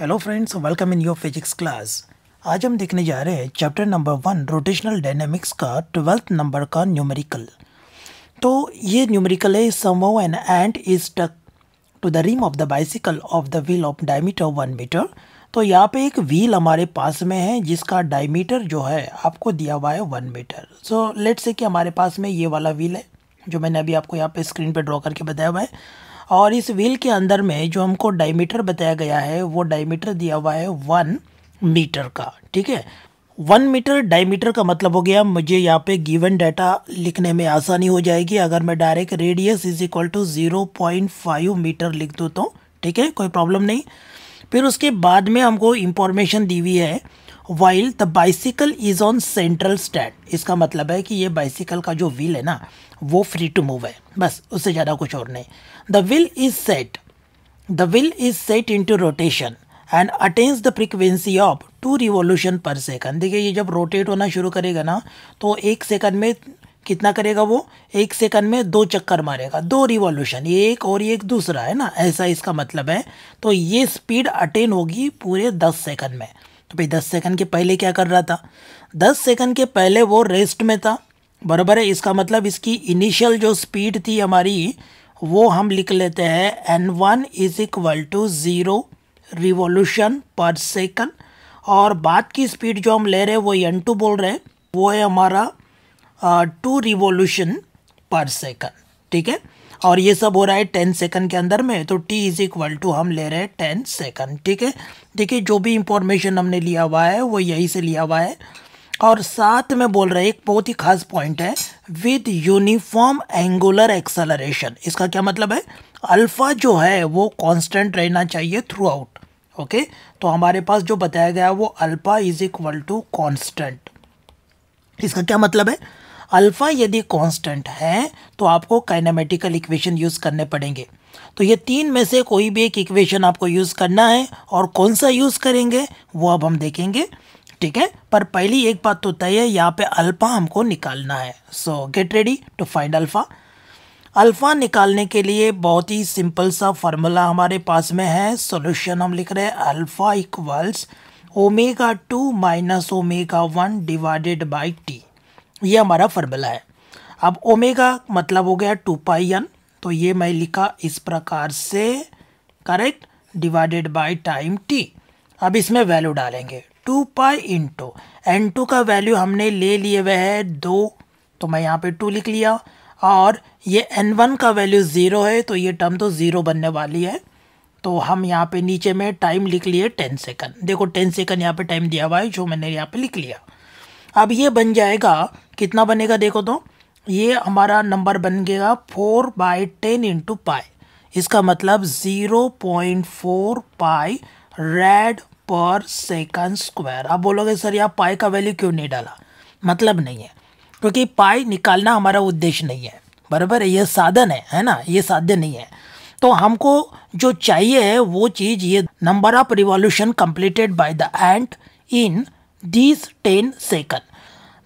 hello friends welcome in your physics class आज हम देखने जा रहे हैं chapter number one rotational dynamics का ट्वेल्थ नंबर का न्यूमेरिकल तो ये न्यूमेरिकल है some n end is tuck to the rim of the bicycle of the wheel of diameter one metre तो यहाँ पे एक व्हील हमारे पास में है जिसका डायमीटर जो है आपको दिया हुआ है one metre so let's say कि हमारे पास में ये वाला व्हील है जो मैंने अभी आपको यहाँ पे स्क्रीन पे ड्रॉ करके बताया हुआ है और इस व्हील के अंदर में जो हमको डायमीटर बताया गया है वो डायमीटर दिया हुआ है वन मीटर का ठीक है वन मीटर डायमीटर का मतलब हो गया मुझे यहाँ पे गिवन डाटा लिखने में आसानी हो जाएगी अगर मैं direct radius is equal to zero point five metre लिख दूँ तो ठीक है कोई प्रॉब्लम नहीं फिर उसके बाद में हमको इंफॉर्मेशन दी हुई है while the bicycle is on central stand इसका मतलब है कि ये बाइसिकल का जो व्हील है ना वो फ्री टू मूव है बस उससे ज़्यादा कुछ और नहीं the wheel is set the wheel is set into rotation and attains the frequency of two revolution per second देखिए ये जब रोटेट होना शुरू करेगा ना तो एक सेकंड में कितना करेगा वो एक सेकंड में दो चक्कर मारेगा दो रिवॉल्यूशन ये एक और ये एक दूसरा है ना ऐसा इसका मतलब है तो ये स्पीड अटेन होगी पूरे दस सेकंड में तो भाई दस सेकंड के पहले क्या कर रहा था दस सेकंड के पहले वो रेस्ट में था बराबर है इसका मतलब इसकी इनिशियल जो स्पीड थी हमारी वो हम लिख लेते हैं n one is equal to zero revolution per second और बात की स्पीड जो हम ले रहे हैं वो एन टू बोल रहे हैं वो है हमारा टू रिवोल्यूशन पर सेकंड ठीक है और ये सब हो रहा है टेन सेकंड के अंदर में तो टी इज़ इक्वल टू हम ले रहे हैं टेन सेकंड ठीक है देखिए जो भी इंफॉर्मेशन हमने लिया हुआ है वो यही से लिया हुआ है और साथ में बोल रहे एक बहुत ही खास पॉइंट है विद यूनिफॉर्म एंगुलर एक्सलरेशन इसका क्या मतलब है अल्फ़ा जो है वो कांस्टेंट रहना चाहिए थ्रू आउट ओके तो हमारे पास जो बताया गया वो alpha is equal to constant इसका क्या मतलब है अल्फ़ा यदि कांस्टेंट है तो आपको काइनामेटिकल इक्वेशन यूज़ करने पड़ेंगे तो ये तीन में से कोई भी एक इक्वेशन आपको यूज़ करना है और कौन सा यूज़ करेंगे वो अब हम देखेंगे ठीक है पर पहली एक बात तो तय है यहाँ पे अल्फ़ा हमको निकालना है so get ready to find alpha alpha निकालने के लिए बहुत ही सिंपल सा फार्मूला हमारे पास में है सॉल्यूशन हम लिख रहे हैं alpha equals omega two minus omega one divided by t ये हमारा फर्मूला है अब ओमेगा मतलब हो गया टू पाई एन तो ये मैं लिखा इस प्रकार से correct divided by time t अब इसमें वैल्यू डालेंगे two pi into n two का वैल्यू हमने ले लिए हुए है दो तो मैं यहाँ पे टू लिख लिया और ये एन वन का वैल्यू ज़ीरो है तो ये टर्म तो ज़ीरो बनने वाली है तो हम यहाँ पे नीचे में टाइम लिख लिए टेन सेकंड देखो टेन सेकंड यहाँ पे टाइम दिया हुआ है जो मैंने यहाँ पे लिख लिया अब ये बन जाएगा कितना बनेगा देखो तो ये हमारा नंबर बन गया four by ten into pi इसका मतलब zero point four pi rad per second square आप बोलोगे सर यहाँ पाई का वैल्यू क्यों नहीं डाला मतलब नहीं है क्योंकि पाई निकालना हमारा उद्देश्य नहीं है बराबर है यह साधन है है ना ये साध्य नहीं है तो हमको जो चाहिए है वो चीज़ ये number of revolution completed by the end in these ten second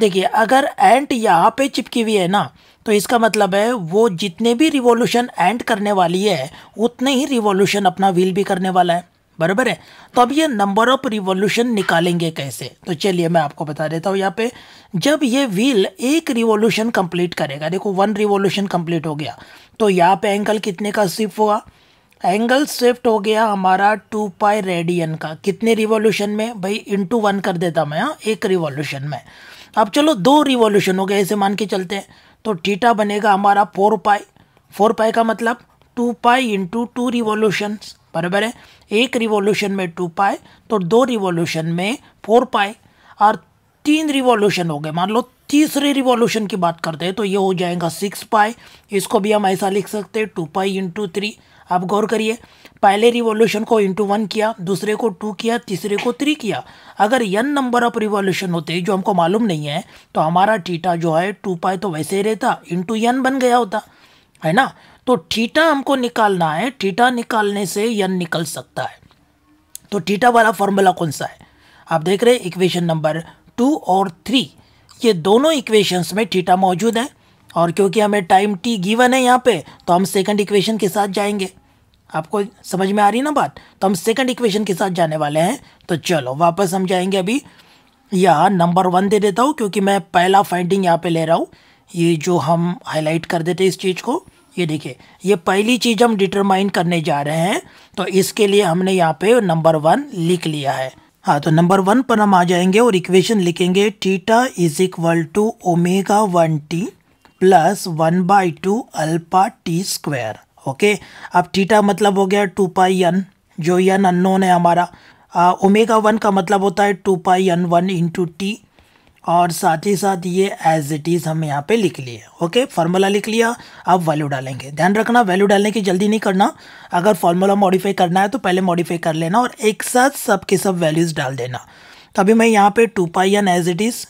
देखिए अगर एंट यहाँ पे चिपकी हुई है ना तो इसका मतलब है वो जितने भी रिवॉल्यूशन एंट करने वाली है उतने ही रिवॉल्यूशन अपना व्हील भी करने वाला है बराबर है तो अब ये नंबर ऑफ रिवॉल्यूशन निकालेंगे कैसे तो चलिए मैं आपको बता देता हूँ यहाँ पे जब ये व्हील एक रिवॉल्यूशन कंप्लीट करेगा देखो वन रिवॉल्यूशन कंप्लीट हो गया तो यहाँ पे एंगल कितने का शिफ्ट हुआ एंगल शिफ्ट हो गया हमारा टू पाई रेडियन का कितने रिवॉल्यूशन में भाई इंटू वन कर देता मैं हाँ एक रिवॉल्यूशन में अब चलो दो रिवॉल्यूशन हो गए ऐसे मान के चलते हैं तो थीटा बनेगा हमारा फोर पाई फोर पाई का मतलब two pi into two revolution बराबर है एक रिवॉल्यूशन में टू पाए तो दो रिवॉल्यूशन में फोर पाए और तीन रिवॉल्यूशन हो गए मान लो तीसरे रिवॉल्यूशन की बात करते हैं तो ये हो जाएगा सिक्स पाई इसको भी हम ऐसा लिख सकते हैं टू पाई इंटू थ्री आप गौर करिए पहले रिवॉल्यूशन को इंटू वन किया दूसरे को टू किया तीसरे को थ्री किया अगर यन नंबर ऑफ रिवॉल्यूशन होते जो हमको मालूम नहीं है तो हमारा टीटा जो है टू पाई तो वैसे ही रहता इंटू यन बन गया होता है ना तो ठीटा हमको निकालना है टीटा निकालने से यन निकल सकता है तो टीटा वाला फॉर्मूला कौन सा है आप देख रहे हैं इक्वेशन नंबर टू और थ्री ये दोनों इक्वेशंस में थीटा मौजूद है और क्योंकि हमें टाइम टी गिवन है यहाँ पे तो हम सेकंड इक्वेशन के साथ जाएंगे आपको समझ में आ रही ना बात तो हम सेकंड इक्वेशन के साथ जाने वाले हैं तो चलो वापस हम जाएंगे अभी यह नंबर वन दे देता हूँ क्योंकि मैं पहला फाइंडिंग यहाँ पे ले रहा हूँ ये जो हम हाईलाइट कर देते इस चीज़ को ये देखिए ये पहली चीज़ हम डिटरमाइन करने जा रहे हैं तो इसके लिए हमने यहाँ पर नंबर वन लिख लिया है हाँ तो नंबर वन पर हम आ जाएंगे और इक्वेशन लिखेंगे theta is equal to omega one t plus one by two alpha t square okay अब टीटा मतलब हो गया टू पाई एन जो एन अननोन है हमारा ओमेगा वन का मतलब होता है two pi n one into t और साथ ही साथ ये एज इट इज़ हम यहाँ पे लिख लिए ओके फार्मूला लिख लिया अब वैल्यू डालेंगे ध्यान रखना वैल्यू डालने की जल्दी नहीं करना अगर फार्मूला मॉडिफाई करना है तो पहले मॉडिफाई कर लेना और एक साथ सब के सब वैल्यूज़ डाल देना तो अभी मैं यहाँ पे two pi n as it is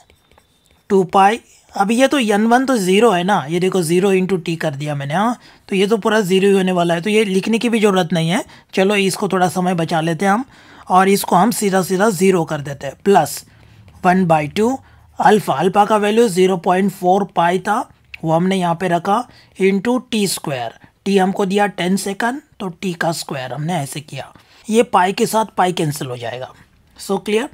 two pi अभी ये तो यन वन तो ज़ीरो है ना ये देखो ज़ीरो इंटू टी कर दिया मैंने हाँ तो ये तो पूरा ज़ीरो ही होने वाला है तो ये लिखने की भी ज़रूरत नहीं है चलो इसको थोड़ा समय बचा लेते हैं हम और इसको हम सीधा सीधा ज़ीरो कर देते हैं plus one by two alpha alpha का value zero point four pi था वो हमने यहाँ पे रखा इंटू टी स्क्वायर टी हमको दिया टेन सेकंड तो टी का स्क्वायर हमने ऐसे किया ये पाई के साथ पाई कैंसिल हो जाएगा सो so क्लियर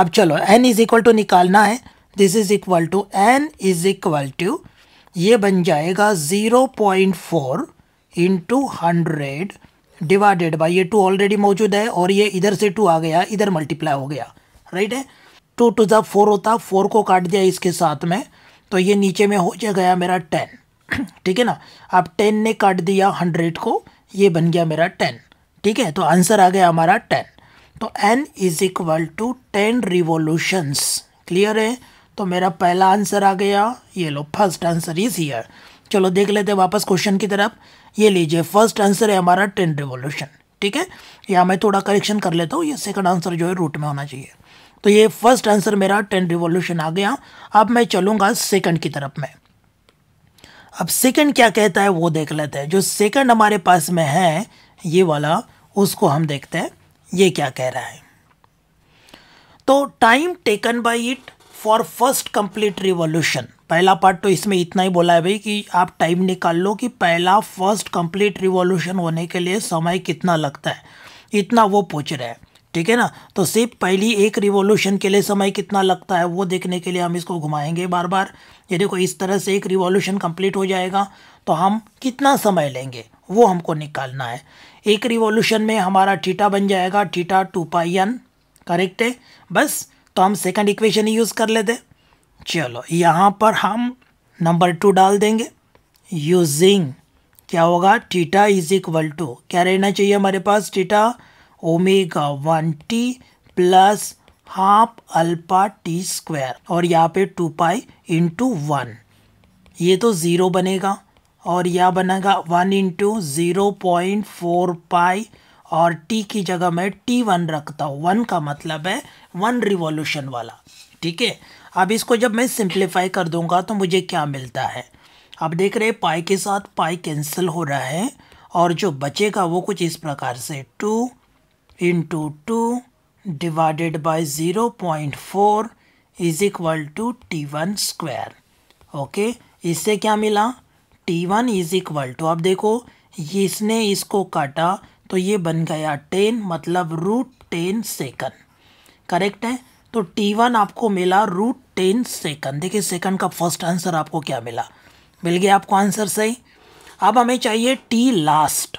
अब चलो एन इज इक्वल टू निकालना है this is equal to n is equal to ये बन जाएगा zero point four into hundred divided by ये टू ऑलरेडी मौजूद है और ये इधर से टू आ गया इधर मल्टीप्लाई हो गया राइट है टू टू ज़ा फोर होता फोर को काट दिया इसके साथ में तो ये नीचे में हो जाएगा मेरा टेन ठीक है ना अब टेन ने काट दिया हंड्रेड को ये बन गया मेरा टेन ठीक है तो आंसर आ गया हमारा टेन तो n is equal to ten revolutions clear है तो मेरा पहला आंसर आ गया ये लो फर्स्ट आंसर इज हियर चलो देख लेते हैं वापस क्वेश्चन की तरफ ये लीजिए फर्स्ट आंसर है हमारा टेन रिवोल्यूशन ठीक है या मैं थोड़ा करेक्शन कर लेता हूँ ये सेकंड आंसर जो है रूट में होना चाहिए तो ये फर्स्ट आंसर मेरा टेन रिवॉल्यूशन आ गया अब मैं चलूँगा सेकंड की तरफ में अब सेकंड क्या कहता है वो देख लेते हैं जो सेकंड हमारे पास में है ये वाला उसको हम देखते हैं ये क्या कह रहा है तो time taken by it for first complete revolution पहला पार्ट तो इसमें इतना ही बोला है भाई कि आप टाइम निकाल लो कि पहला फर्स्ट कंप्लीट रिवॉल्यूशन होने के लिए समय कितना लगता है इतना वो पूछ रहे हैं ठीक है ना तो सिर्फ पहली एक रिवॉल्यूशन के लिए समय कितना लगता है वो देखने के लिए हम इसको घुमाएंगे बार बार ये देखो इस तरह से एक रिवॉल्यूशन कंप्लीट हो जाएगा तो हम कितना समय लेंगे वो हमको निकालना है एक रिवॉल्यूशन में हमारा ठीटा बन जाएगा theta two pi n correct है बस तो हम सेकंड इक्वेशन ही यूज़ कर लेते चलो यहाँ पर हम नंबर टू डाल देंगे यूजिंग क्या होगा ठीटा इज इक्वल टू क्या रहना चाहिए हमारे पास theta omega one t plus half alpha t square और यहाँ पे टू पाई इंटू वन ये तो ज़ीरो बनेगा और यह बनेगा one into zero point four pi और टी की जगह मैं टी वन रखता हूँ वन का मतलब है वन रिवॉल्यूशन वाला ठीक है अब इसको जब मैं सिंप्लीफाई कर दूंगा तो मुझे क्या मिलता है अब देख रहे पाई के साथ पाई कैंसिल हो रहा है और जो बचेगा वो कुछ इस प्रकार से two into 2 divided by 0 0.4 is equal to t one square okay इससे क्या मिला t one is equal to अब देखो इसने इसको काटा तो ये बन गया टेन मतलब रूट टेन सेकंड करेक्ट है तो टी वन आपको मिला रूट टेन सेकंड देखिए सेकंड का फर्स्ट आंसर आपको क्या मिला मिल गया आपको आंसर सही अब हमें चाहिए टी लास्ट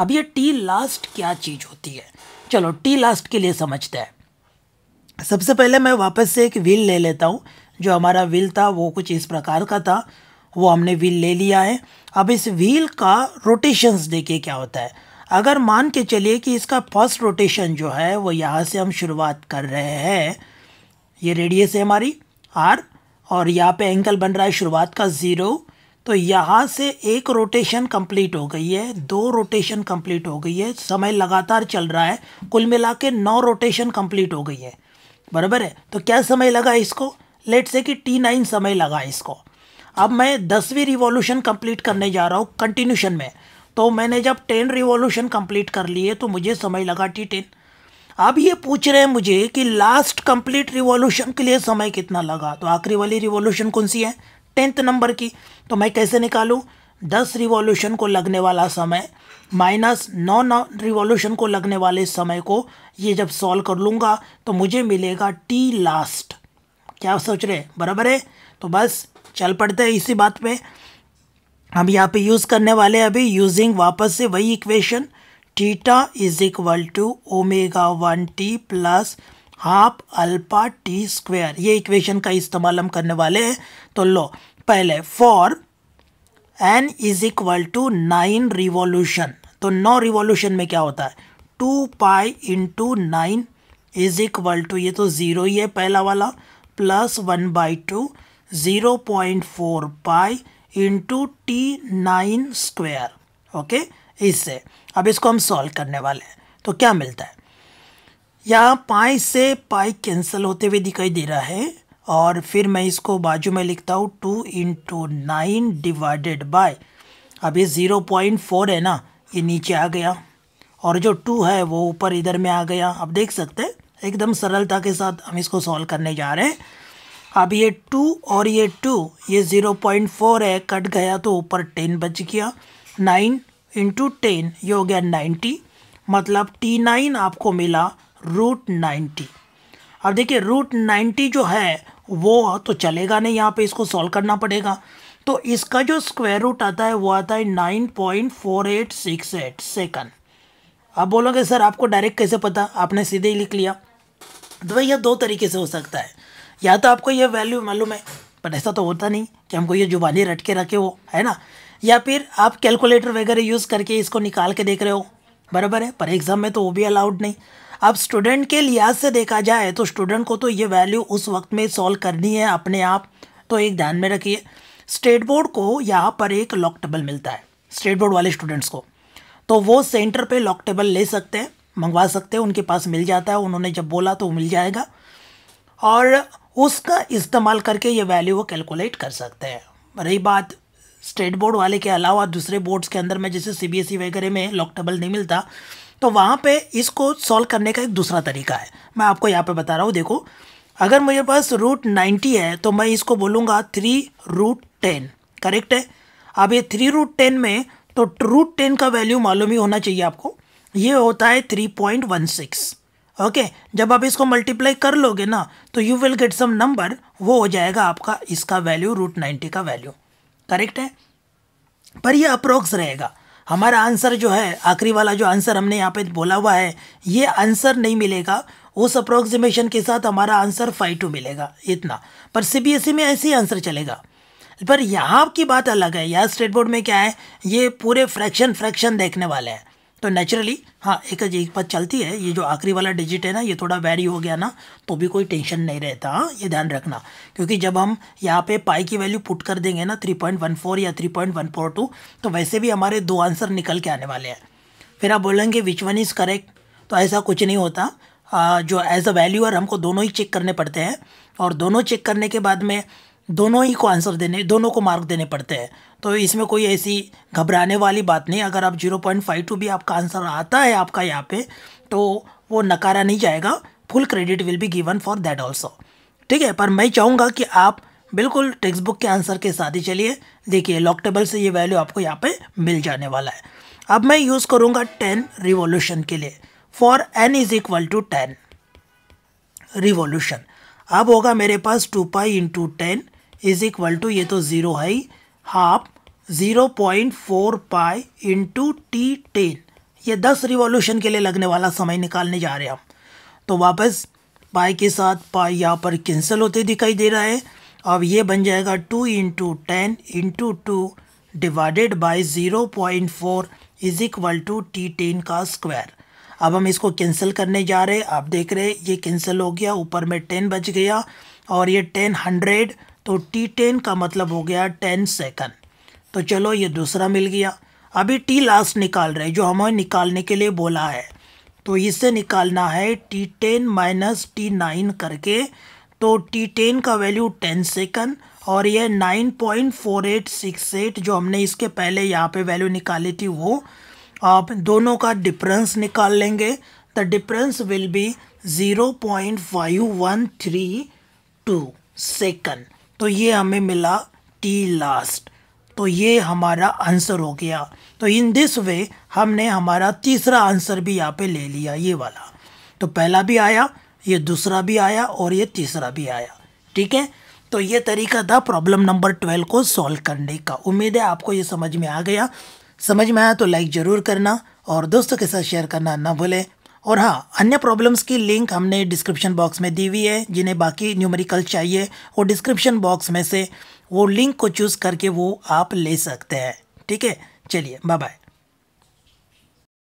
अब ये टी लास्ट क्या चीज़ होती है चलो टी लास्ट के लिए समझते हैं सबसे पहले मैं वापस से एक व्हील ले लेता हूँ जो हमारा व्हील था वो कुछ इस प्रकार का था वो हमने व्हील ले लिया है अब इस व्हील का रोटेशंस देखिए क्या होता है अगर मान के चलिए कि इसका फर्स्ट रोटेशन जो है वो यहाँ से हम शुरुआत कर रहे हैं ये रेडियस है हमारी आर और यहाँ पे एंगल बन रहा है शुरुआत का ज़ीरो तो यहाँ से एक रोटेशन कंप्लीट हो गई है दो रोटेशन कंप्लीट हो गई है समय लगातार चल रहा है कुल मिला के नौ रोटेशन कंप्लीट हो गई है बराबर है तो क्या समय लगा इसको लेट से कि टी नाइन समय लगा इसको अब मैं दसवीं रिवॉल्यूशन कंप्लीट करने जा रहा हूँ कंटिन्यूशन में तो मैंने जब टेन रिवॉल्यूशन कंप्लीट कर लिए तो मुझे समय लगा टी टेन अब ये पूछ रहे हैं मुझे कि लास्ट कंप्लीट रिवॉल्यूशन के लिए समय कितना लगा तो आखिरी वाली रिवॉल्यूशन कौन सी है टेंथ नंबर की तो मैं कैसे निकालूँ दस रिवॉल्यूशन को लगने वाला समय माइनस नौ रिवॉल्यूशन को लगने वाले समय को ये जब सॉल्व कर लूँगा तो मुझे मिलेगा टी लास्ट क्या सोच रहे बराबर है तो बस चल पड़ते हैं इसी बात पे हम यहाँ पे यूज़ करने वाले अभी यूजिंग वापस से वही equation theta is equal to omega one t plus आप अल्पा टी स्क्वेयर ये इक्वेशन का इस्तेमाल हम करने वाले हैं तो लो पहले for n is equal to nine revolution तो नौ रिवॉल्यूशन में क्या होता है two pi into nine is equal to ये तो ज़ीरो ही है पहला वाला plus one by two zero point four pi into t nine square okay इससे अब इसको हम सॉल्व करने वाले हैं तो क्या मिलता है यहाँ पाई से पाई कैंसिल होते हुए दिखाई दे रहा है और फिर मैं इसको बाजू में लिखता हूँ two into nine divided by अब ये ज़ीरो पॉइंट फोर है ना ये नीचे आ गया और जो टू है वो ऊपर इधर में आ गया आप देख सकते हैं एकदम सरलता के साथ हम इसको सॉल्व करने जा रहे हैं अब ये टू और ये टू ये ज़ीरो पॉइंट फोर है कट गया तो ऊपर टेन बच गया नाइन इंटू टेन ये हो गया नाइन्टी मतलब टी नाइन आपको मिला रूट नाइन्टी अब देखिए रूट नाइन्टी जो है वो तो चलेगा नहीं यहाँ पे इसको सॉल्व करना पड़ेगा तो इसका जो स्क्वायर रूट आता है वो आता है nine point four eight six eight second आप बोलोगे सर आपको डायरेक्ट कैसे पता आपने सीधे ही लिख लिया तो भाई यह दो तरीके से हो सकता है या तो आपको यह वैल्यू मालूम है पर ऐसा तो होता नहीं कि हमको ये जुबानी रट के रखे हो है ना या फिर आप कैलकुलेटर वगैरह यूज़ करके इसको निकाल के देख रहे हो बराबर है पर एग्ज़ाम में तो वो भी अलाउड नहीं अब स्टूडेंट के लिहाज से देखा जाए तो स्टूडेंट को तो ये वैल्यू उस वक्त में सॉल्व करनी है अपने आप तो एक ध्यान में रखिए स्टेट बोर्ड को यहाँ पर एक लॉक टेबल मिलता है स्टेट बोर्ड वाले स्टूडेंट्स को तो वो सेंटर पे लॉक टेबल ले सकते हैं मंगवा सकते हैं उनके पास मिल जाता है उन्होंने जब बोला तो मिल जाएगा और उसका इस्तेमाल करके ये वैल्यू वो कैलकुलेट कर सकते हैं रही बात स्टेट बोर्ड वाले के अलावा दूसरे बोर्ड्स के अंदर में जैसे सी e वगैरह में लॉक टेबल नहीं मिलता तो वहाँ पे इसको सॉल्व करने का एक दूसरा तरीका है मैं आपको यहाँ पे बता रहा हूँ देखो अगर मेरे पास रूट नाइन्टी है तो मैं इसको बोलूँगा थ्री रूट टेन करेक्ट है अब ये थ्री रूट टेन में तो रूट टेन का वैल्यू मालूम ही होना चाहिए आपको ये होता है three point one six okay जब आप इसको मल्टीप्लाई कर लोगे ना तो you will get some number वो हो जाएगा आपका इसका वैल्यू रूट नाइन्टी का वैल्यू करेक्ट है पर ये अप्रोक्स रहेगा हमारा आंसर जो है आखिरी वाला जो आंसर हमने यहाँ पे बोला हुआ है ये आंसर नहीं मिलेगा उस अप्रोक्सीमेशन के साथ हमारा आंसर फाइव टू मिलेगा इतना पर सीबीएसई e में ऐसे ही आंसर चलेगा पर यहाँ की बात अलग है यहाँ स्टेट बोर्ड में क्या है ये पूरे फ्रैक्शन फ्रैक्शन देखने वाले हैं तो नेचुरली हाँ एक एक बात चलती है ये जो आखिरी वाला डिजिट है ना ये थोड़ा वैरी हो गया ना तो भी कोई टेंशन नहीं रहता हाँ ये ध्यान रखना क्योंकि जब हम यहाँ पे पाई की वैल्यू पुट कर देंगे ना थ्री पॉइंट वन फोर या three point one four two तो वैसे भी हमारे दो आंसर निकल के आने वाले हैं फिर आप बोलेंगे विच वन इज़ करेक्ट तो ऐसा कुछ नहीं होता आ, जो एज अ वैल्यूअर हमको दोनों ही चेक करने पड़ते हैं और दोनों चेक करने के बाद में दोनों ही को आंसर देने दोनों को मार्क देने पड़ते हैं तो इसमें कोई ऐसी घबराने वाली बात नहीं अगर आप जीरो पॉइंट फाइव टू भी आपका आंसर आता है आपका यहाँ पे तो वो नकारा नहीं जाएगा full credit will be given for that also ठीक है पर मैं चाहूँगा कि आप बिल्कुल टेक्स्ट बुक के आंसर के साथ ही चलिए देखिए लॉक टेबल से ये वैल्यू आपको यहाँ पर मिल जाने वाला है अब मैं यूज़ करूँगा टेन रिवोल्यूशन के लिए for n is equal to ten revolution अब होगा मेरे पास two pi into ten is equal to ये तो ज़ीरो है ही half zero point four pi into t ten ये दस रिवॉल्यूशन के लिए लगने वाला समय निकालने जा रहे हैं हम तो वापस पाई के साथ पाई यहाँ पर कैंसिल होते दिखाई दे रहा है अब ये बन जाएगा two into ten into two divided by zero point four is equal to t ten का स्क्वायर अब हम इसको कैंसिल करने जा रहे आप देख रहे ये कैंसिल हो गया ऊपर में टेन बच गया और ये टेन हंड्रेड तो टी टेन का मतलब हो गया टेन सेकंड तो चलो ये दूसरा मिल गया अभी टी लास्ट निकाल रहे जो हमें निकालने के लिए बोला है तो इसे निकालना है t ten minus t nine करके तो टी टेन का वैल्यू टेन सेकंड और ये nine point four eight six eight जो हमने इसके पहले यहाँ पे वैल्यू निकाली थी वो आप दोनों का डिफरेंस निकाल लेंगे the difference will be zero point five one three two second तो ये हमें मिला टी लास्ट तो ये हमारा आंसर हो गया तो इन दिस वे हमने हमारा तीसरा आंसर भी यहाँ पे ले लिया ये वाला तो पहला भी आया ये दूसरा भी आया और ये तीसरा भी आया ठीक है तो ये तरीका था प्रॉब्लम नंबर ट्वेल्व को सॉल्व करने का उम्मीद है आपको ये समझ में आ गया समझ में आया तो लाइक ज़रूर करना और दोस्तों के साथ शेयर करना ना भूलें और हाँ अन्य प्रॉब्लम्स की लिंक हमने डिस्क्रिप्शन बॉक्स में दी हुई है जिन्हें बाकी न्यूमेरिकल चाहिए वो डिस्क्रिप्शन बॉक्स में से वो लिंक को चूज़ करके वो आप ले सकते हैं ठीक है चलिए बाय बाय